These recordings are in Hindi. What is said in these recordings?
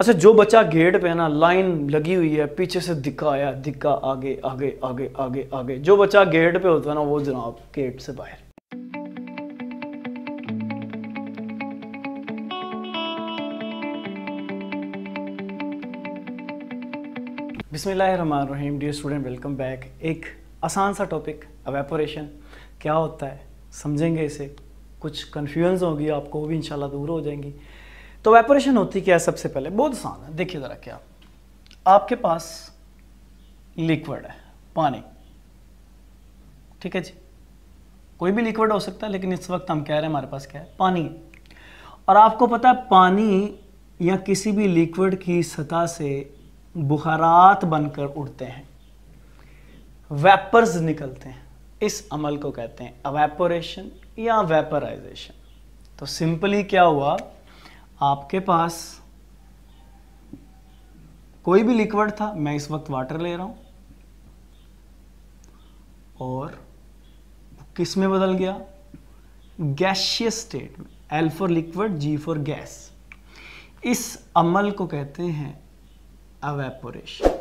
अच्छा जो बच्चा गेट पे है ना लाइन लगी हुई है पीछे से दिखा आया दिखा आगे आगे आगे आगे आगे जो बच्चा गेट पे होता है ना वो जनाब गेट से बाहर Rahim dear student welcome back एक आसान सा टॉपिक अवेपोरेशन क्या होता है समझेंगे इसे कुछ कन्फ्यूजन होगी आपको वो भी इंशाल्लाह दूर हो जाएंगी तो वेपोरेशन होती क्या है सबसे पहले बहुत आसान है देखिए ज़रा क्या आपके पास लिक्विड है पानी ठीक है जी कोई भी लिक्विड हो सकता है लेकिन इस वक्त हम कह रहे हैं हमारे पास क्या है पानी और आपको पता है पानी या किसी भी लिक्विड की सतह से बुखारात बनकर उड़ते हैं वेपर्स निकलते हैं इस अमल को कहते हैं अवेपोरेशन या वेपराइजेशन तो सिंपली क्या हुआ आपके पास कोई भी लिक्विड था मैं इस वक्त वाटर ले रहा हूं और किस में बदल गया गैशियस स्टेट में L for liquid G for gas इस अमल को कहते हैं अवेपोरेशन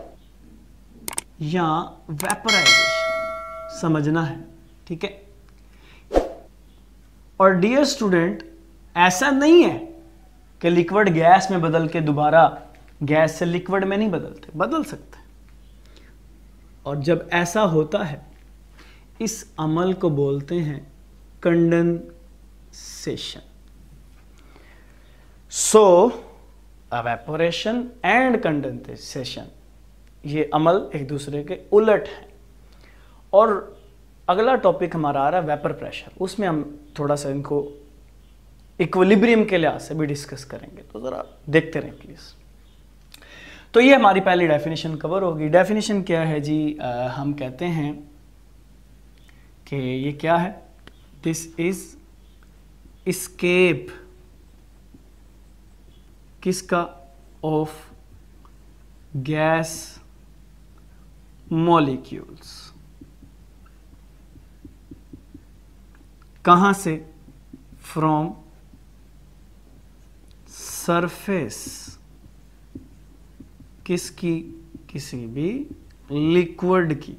या वेपराइजेशन समझना है ठीक है और डियर स्टूडेंट ऐसा नहीं है कि लिक्विड गैस में बदल के दोबारा गैस से लिक्विड में नहीं बदलते बदल सकते और जब ऐसा होता है इस अमल को बोलते हैं condensation so evaporation and condensation ये अमल एक दूसरे के उलट हैं और अगला टॉपिक हमारा आ रहा है वेपर प्रेशर उसमें हम थोड़ा सा इनको इक्विलिब्रियम के लिहाज से भी डिस्कस करेंगे तो ज़रा देखते रहें प्लीज़ तो ये हमारी पहली डेफिनेशन कवर होगी डेफिनेशन क्या है जी आ, हम कहते हैं कि ये क्या है दिस इज स्केप किसका ऑफ गैस मॉलिक्यूल्स कहां से फ्रॉम सरफेस किसकी किसी भी लिक्विड की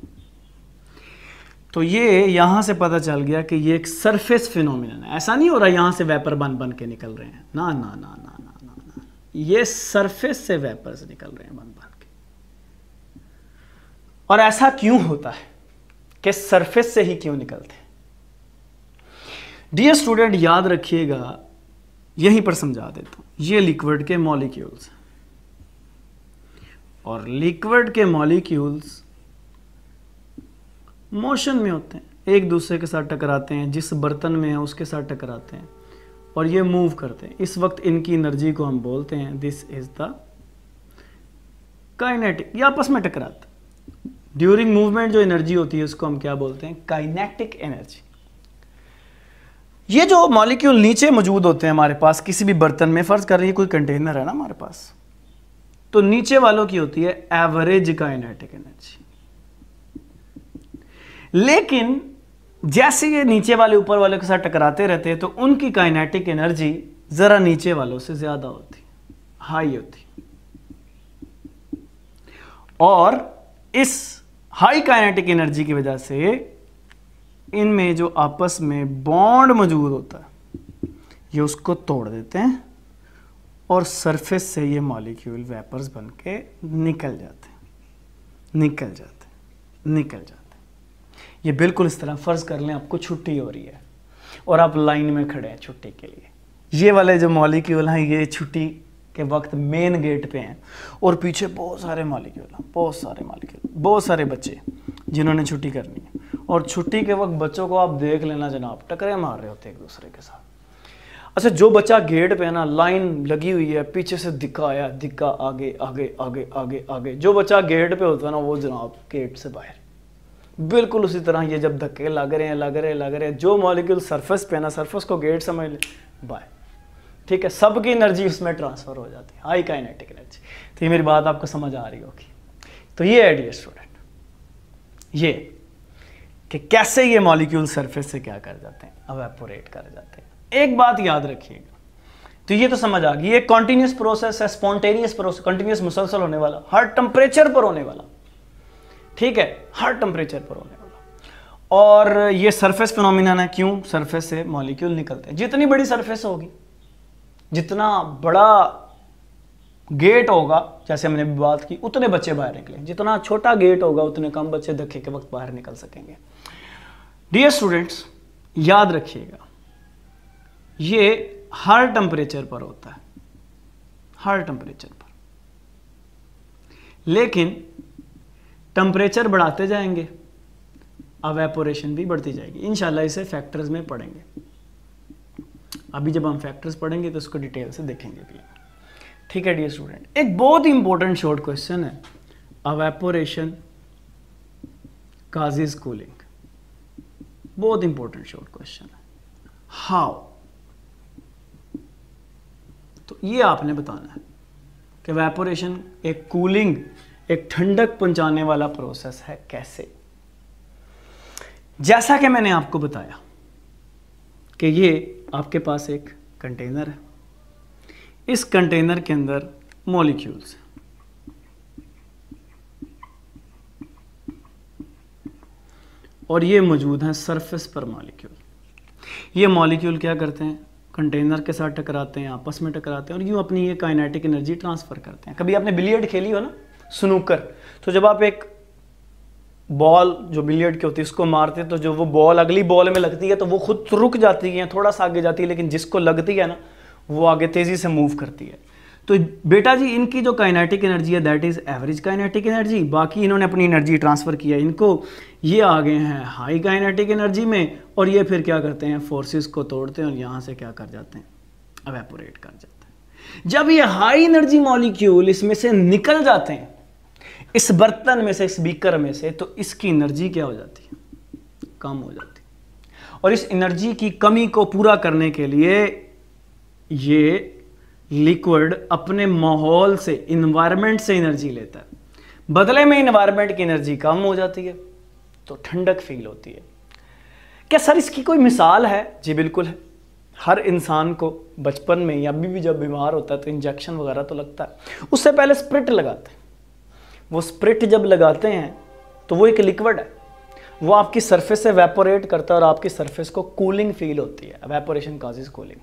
तो ये यहां से पता चल गया कि ये एक सरफेस फिनोमिनन है ऐसा नहीं हो रहा यहां से वेपर बन बन के निकल रहे हैं ना ना ना ना ना ना ना ये सरफेस से से निकल रहे हैं बन बन के और ऐसा क्यों होता है कि सरफेस से ही क्यों निकलते हैं डियर स्टूडेंट याद रखिएगा यहीं पर समझा देता हूं ये लिक्विड के मॉलिक्यूल्स और लिक्विड के मॉलिक्यूल्स मोशन में होते हैं एक दूसरे के साथ टकराते हैं जिस बर्तन में है उसके साथ टकराते हैं और ये मूव करते हैं इस वक्त इनकी एनर्जी को हम बोलते हैं दिस इज द काइनेटिक ये आपस में टकराते ड्यूरिंग मूवमेंट जो एनर्जी होती है उसको हम क्या बोलते हैं काइनेटिक एनर्जी ये जो मॉलिक्यूल नीचे मौजूद होते हैं हमारे पास किसी भी बर्तन में फ़र्ज़ कर रही कोई कंटेनर है ना हमारे पास तो नीचे वालों की होती है एवरेज काइनेटिक एनर्जी लेकिन जैसे ये नीचे वाले ऊपर वाले के साथ टकराते रहते हैं तो उनकी काइनेटिक एनर्जी ज़रा नीचे वालों से ज़्यादा होती हाई होती और इस हाई काइनेटिक एनर्जी की वजह से इनमें जो आपस में बॉन्ड मौजूद होता है ये उसको तोड़ देते हैं और सरफेस से ये मॉलिक्यूल वेपर्स बन के निकल जाते हैं निकल जाते हैं निकल जाते हैं ये बिल्कुल इस तरह फ़र्ज़ कर लें आपको छुट्टी हो रही है और आप लाइन में खड़े हैं छुट्टी के लिए ये वाले जो मॉलिक्यूल हैं ये छुट्टी के वक्त मेन गेट पे हैं और पीछे बहुत सारे मॉलिक्यूल बहुत सारे मॉलिक्यूल बहुत सारे बच्चे जिन्होंने छुट्टी करनी है और छुट्टी के वक्त बच्चों को आप देख लेना जनाब टकरे मार रहे होते एक दूसरे के साथ अच्छा जो बच्चा गेट पे है ना लाइन लगी हुई है पीछे से दिखा आया दिखा आगे आगे आगे आगे आगे जो बच्चा गेट पे होता है ना वो जनाब गेट से बाहर बिल्कुल उसी तरह ये जब धक्के लग रहे हैं लग रहे हैं लग रहे हैं जो मॉलिक्यूल सरफेस पे है ना सरफेस को गेट समझ ले बाय ठीक है सबकी एनर्जी उसमें ट्रांसफर हो जाती है हाई काइनेटिक एनर्जी तो ये मेरी बात आपको समझ आ रही होगी तो ये आइडिया स्टूडेंट ये कि कैसे ये मॉलिक्यूल सरफेस से क्या कर जाते हैं अवेपोरेट कर जाते हैं एक बात याद रखिएगा तो ये तो समझ आ गई ये कॉन्टिन्यूस प्रोसेस है स्पॉन्टेनियस प्रोसेस कंटिन्यूस मुसलसल होने वाला हर टेम्परेचर पर होने वाला ठीक है हर टेम्परेचर पर होने वाला और ये सरफेस फिनोमिना है क्यों सरफेस से मॉलिक्यूल निकलते हैं जितनी बड़ी सरफेस होगी जितना बड़ा गेट होगा जैसे हमने भी बात की उतने बच्चे बाहर निकले जितना छोटा गेट होगा उतने कम बच्चे धक्के के वक्त बाहर निकल सकेंगे डियर स्टूडेंट्स याद रखिएगा ये हर टेम्परेचर पर होता है हर टेम्परेचर पर लेकिन टेम्परेचर बढ़ाते जाएंगे अवेपोरेशन भी बढ़ती जाएगी इनशाला इसे फैक्टर्स में पढ़ेंगे अभी जब हम फैक्टर्स पढ़ेंगे तो उसको डिटेल से देखेंगे भी ठीक है डी स्टूडेंट एक बहुत ही इंपॉर्टेंट शॉर्ट क्वेश्चन है अवेपोरेशन काजिज कूलिंग बहुत इंपॉर्टेंट शॉर्ट क्वेश्चन है हाउ तो ये आपने बताना है कि वेपोरेशन एक कूलिंग एक ठंडक पहुंचाने वाला प्रोसेस है कैसे जैसा कि मैंने आपको बताया कि ये आपके पास एक कंटेनर है इस कंटेनर के अंदर मॉलिक्यूल्स और ये मौजूद हैं सरफेस पर मॉलिक्यूल ये मॉलिक्यूल क्या करते हैं कंटेनर के साथ टकराते हैं आपस में टकराते हैं और यूं अपनी ये काइनेटिक एनर्जी ट्रांसफ़र करते हैं कभी आपने बिलियर्ड खेली हो ना स्नूकर तो जब आप एक बॉल जो बिलियर्ड की होती है उसको मारते हैं तो जो वो बॉल अगली बॉल में लगती है तो वो खुद रुक जाती है थोड़ा सा आगे जाती है लेकिन जिसको लगती है ना वो आगे तेज़ी से मूव करती है तो बेटा जी इनकी जो काइनेटिक एनर्जी है that is average kinetic energy बाकी इन्होंने अपनी एनर्जी ट्रांसफ़र किया इनको ये आ गए हैं हाई काइनेटिक एनर्जी में और ये फिर क्या करते हैं फोर्सेस को तोड़ते हैं और यहां से क्या कर जाते हैं अवेपोरेट कर जाते हैं जब ये हाई एनर्जी मॉलिक्यूल इसमें से निकल जाते हैं इस बर्तन में से स्पीकर में से तो इसकी एनर्जी क्या हो जाती है कम हो जाती है और इस एनर्जी की कमी को पूरा करने के लिए ये लिक्विड अपने माहौल से इन्वायरमेंट से एनर्जी लेता है बदले में इन्वायरमेंट की एनर्जी कम हो जाती है तो ठंडक फील होती है क्या सर इसकी कोई मिसाल है जी बिल्कुल है हर इंसान को बचपन में या अभी भी जब बीमार होता है तो इंजेक्शन वगैरह तो लगता है उससे पहले स्प्रिट लगाते हैं वो स्प्रिट जब लगाते हैं तो वो एक लिक्विड है वो आपकी सरफेस से वेपोरेट करता है और आपकी सरफेस को कूलिंग फील होती है वेपोरेशन काजिज कूलिंग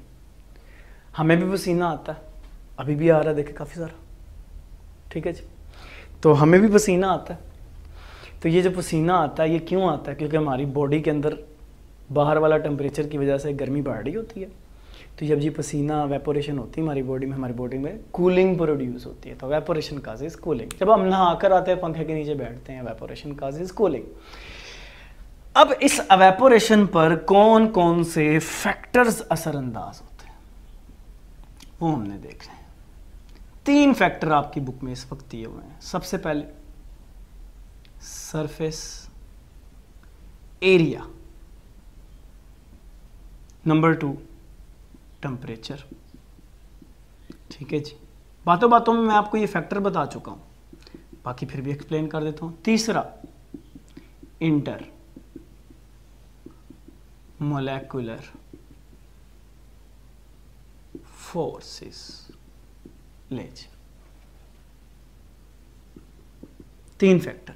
हमें भी पसीना आता है अभी भी आ रहा है देखे काफ़ी सारा ठीक है जी तो हमें भी पसीना आता है तो ये जो पसीना आता है ये क्यों आता है क्योंकि हमारी बॉडी के अंदर बाहर वाला टेम्परेचर की वजह से गर्मी बढ़ रही होती है तो जब ये पसीना वेपोरेशन होती है हमारी बॉडी में हमारी बॉडी में कूलिंग प्रोड्यूस होती है तो वेपोरेशन काजेज कूलिंग जब हम नहाकर आते हैं पंखे के नीचे बैठते हैं वेपोरेशन काजेज कूलिंग अब इस अवेपोरेशन पर कौन कौन से फैक्टर्स असरअंदाज वो हमने देखे तीन फैक्टर आपकी बुक में इस वक्त दिए हुए हैं सबसे पहले surface area number two temperature ठीक है जी बातों बातों में मैं आपको ये फैक्टर बता चुका हूं बाकी फिर भी एक्सप्लेन कर देता हूं तीसरा इंटर मोलैकुलर forces लेज तीन फैक्टर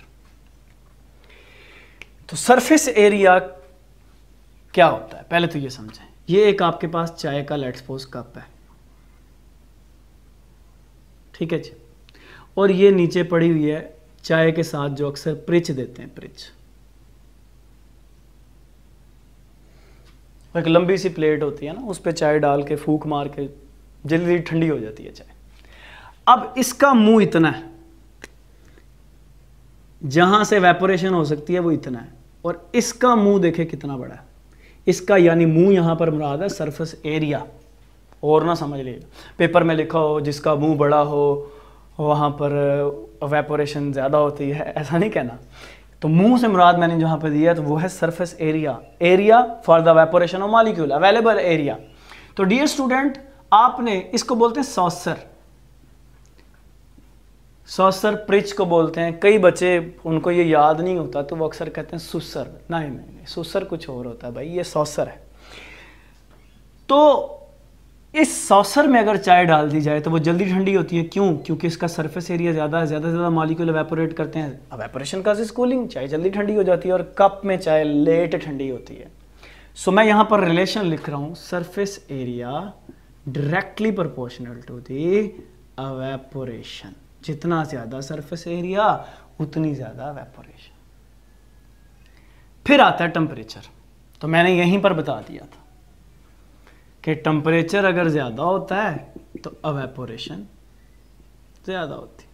तो सरफेस एरिया क्या होता है पहले तो ये समझें ये एक आपके पास चाय का लेट्स सपोज कप है ठीक है जी और ये नीचे पड़ी हुई है चाय के साथ जो अक्सर प्रिच देते हैं प्रिच एक लंबी सी प्लेट होती है ना उस पर चाय डाल के फूक मार के जल्दी जल्दी ठंडी हो जाती है चाय अब इसका मुंह इतना है जहां से वेपोरेशन हो सकती है वो इतना है और इसका मुंह देखे कितना बड़ा है इसका यानी मुंह यहां पर मुराद है सरफेस एरिया और ना समझ लीजिए पेपर में लिखा हो जिसका मुंह बड़ा हो वहां पर वेपोरेशन ज़्यादा होती है ऐसा नहीं कहना तो मुंह से मुराद मैंने जहां पर दिया तो वो है surface area area for the evaporation of molecule available area तो डियर स्टूडेंट आपने इसको बोलते हैं सॉसर सॉसर प्रिच को बोलते हैं कई बच्चे उनको ये याद नहीं होता तो वो अक्सर कहते हैं सुसर नहीं नहीं नहीं सुसर कुछ और होता है भाई ये सौसर है तो इस सॉसर में अगर चाय डाल दी जाए तो वो जल्दी ठंडी होती है क्यों क्योंकि इसका सरफेस एरिया ज़्यादा है ज़्यादा से ज़्यादा मालिक्यूल एवेपोरेट करते हैं अवेपोरेशन का कूलिंग चाय जल्दी ठंडी हो जाती है और कप में चाय लेट ठंडी होती है सो so, मैं यहाँ पर रिलेशन लिख रहा हूँ surface area directly proportional to the evaporation जितना ज़्यादा सरफेस एरिया उतनी ज़्यादा वेपोरेशन फिर आता है टेम्परेचर तो मैंने यहीं पर बता दिया था कि टेम्परेचर अगर ज़्यादा होता है तो अवेपोरेशन ज़्यादा होती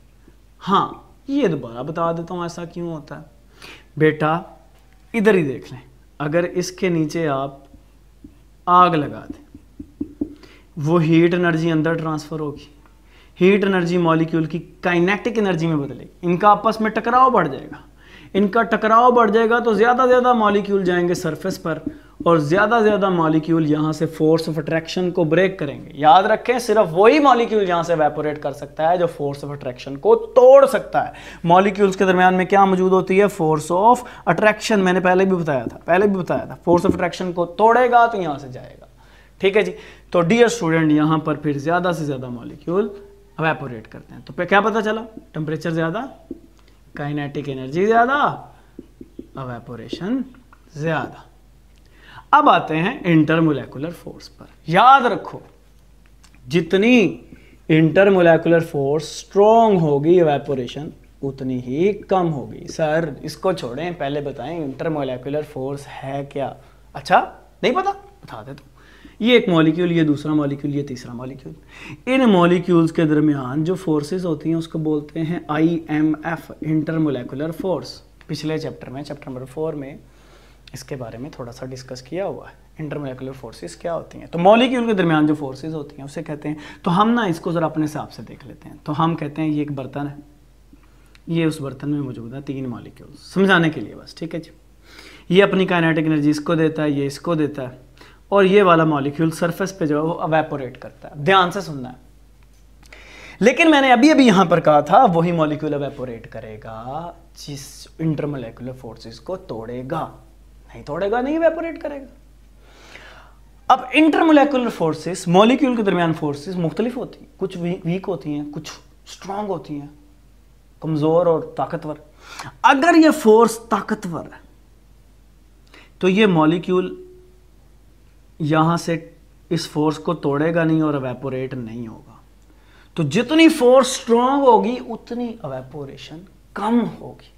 हाँ ये दोबारा बता देता हूं ऐसा क्यों होता है बेटा इधर ही देख लें अगर इसके नीचे आप आग लगा दें वो हीट एनर्जी अंदर ट्रांसफ़र होगी हीट एनर्जी मॉलिक्यूल की काइनेटिक एनर्जी में बदलेगी इनका आपस में टकराव बढ़ जाएगा इनका टकराव बढ़ जाएगा तो ज़्यादा ज़्यादा मॉलिक्यूल जाएंगे सरफेस पर और ज़्यादा ज़्यादा मॉलिक्यूल यहाँ से फोर्स ऑफ अट्रैक्शन को ब्रेक करेंगे याद रखें सिर्फ वही मॉलिक्यूल यहाँ से वेपोरेट कर सकता है जो फोर्स ऑफ अट्रैक्शन को तोड़ सकता है मॉलिक्यूल्स के दरमियान में क्या मौजूद होती है फोर्स ऑफ अट्रैक्शन मैंने पहले भी बताया था पहले भी बताया था फोर्स ऑफ अट्रैक्शन को तोड़ेगा तो यहाँ से जाएगा ठीक है जी तो डियर स्टूडेंट यहां पर फिर ज़्यादा से ज़्यादा मॉलिक्यूल अवेपोरेट करते हैं तो क्या पता चला टेम्परेचर ज़्यादा काइनेटिक एनर्जी ज़्यादा अवेपोरेशन ज़्यादा अब आते हैं इंटरमोलेकुलर फोर्स पर याद रखो जितनी इंटरमोलैकुलर फोर्स स्ट्रॉन्ग होगी अवेपोरेशन उतनी ही कम होगी सर इसको छोड़ें पहले बताएं इंटरमोलैकुलर फोर्स है क्या अच्छा नहीं पता बता दे तो ये एक मॉलिक्यूल ये दूसरा मॉलिक्यूल ये तीसरा मॉलिक्यूल इन मॉलिक्यूल्स के दरमियान जो फोर्सेस होती हैं उसको बोलते हैं I M F intermolecular force पिछले चैप्टर में चैप्टर नंबर फोर में इसके बारे में थोड़ा सा डिस्कस किया हुआ है इंटरमोलेकुलर फोर्सेज क्या होती हैं तो मॉलिक्यूल के दरमियान जो फोर्सेज होती हैं उसे कहते हैं तो हम ना इसको ज़रा अपने हिसाब से देख लेते हैं तो हम कहते हैं ये एक बर्तन है ये उस बर्तन में मौजूद है तीन मॉलिक्यूल समझाने के लिए बस ठीक है जी ये अपनी काइनेटिक एनर्जी इसको देता है ये इसको देता है और ये वाला मॉलिक्यूल सरफेस पे जो है वो अवेपोरेट करता है ध्यान से सुनना है लेकिन मैंने अभी अभी यहां पर कहा था वही मॉलिक्यूल अवेपोरेट करेगा जिस इंटरमोलिकुलर फोर्सेस को तोड़ेगा नहीं तोड़ेगा नहीं वेपोरेट करेगा अब इंटरमोलिकुलर फोर्सेस मॉलिक्यूल के दरमियान फोर्सेस मुख्तलिफ होती हैं कुछ वीक होती हैं कुछ स्ट्रांग होती हैं कमज़ोर और ताकतवर अगर ये फोर्स ताकतवर है तो ये मॉलिक्यूल यहाँ से इस फोर्स को तोड़ेगा नहीं और अवेपोरेट नहीं होगा तो जितनी फोर्स स्ट्रांग होगी उतनी अवेपोरेशन कम होगी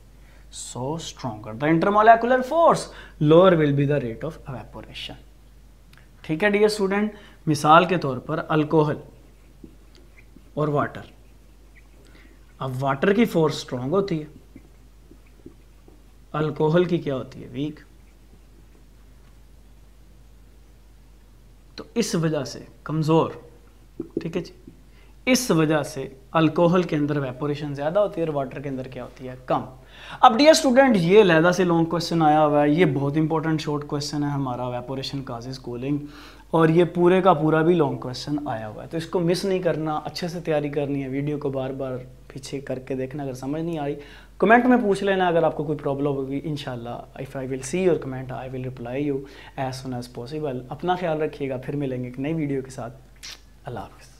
so stronger the intermolecular force lower will be the rate of evaporation ठीक है डियर स्टूडेंट मिसाल के तौर पर अल्कोहल और वाटर अब वाटर की फोर्स स्ट्रांग होती है अल्कोहल की क्या होती है वीक तो इस वजह से कमज़ोर ठीक है जी इस वजह से अल्कोहल के अंदर वेपोरेशन ज़्यादा होती है और वाटर के अंदर क्या होती है कम अब डियर स्टूडेंट ये लहदा से लॉन्ग क्वेश्चन आया हुआ है ये बहुत इंपॉर्टेंट शॉर्ट क्वेश्चन है हमारा वेपोरेशन काजेज कूलिंग और ये पूरे का पूरा भी लॉन्ग क्वेश्चन आया हुआ है तो इसको मिस नहीं करना अच्छे से तैयारी करनी है वीडियो को बार बार पीछे करके देखना अगर समझ नहीं आई कमेंट में पूछ लेना अगर आपको कोई प्रॉब्लम होगी in if I will see your comment I will reply you as soon as possible अपना ख्याल रखिएगा फिर मिलेंगे एक नई वीडियो के साथ अल्लाह हाफ़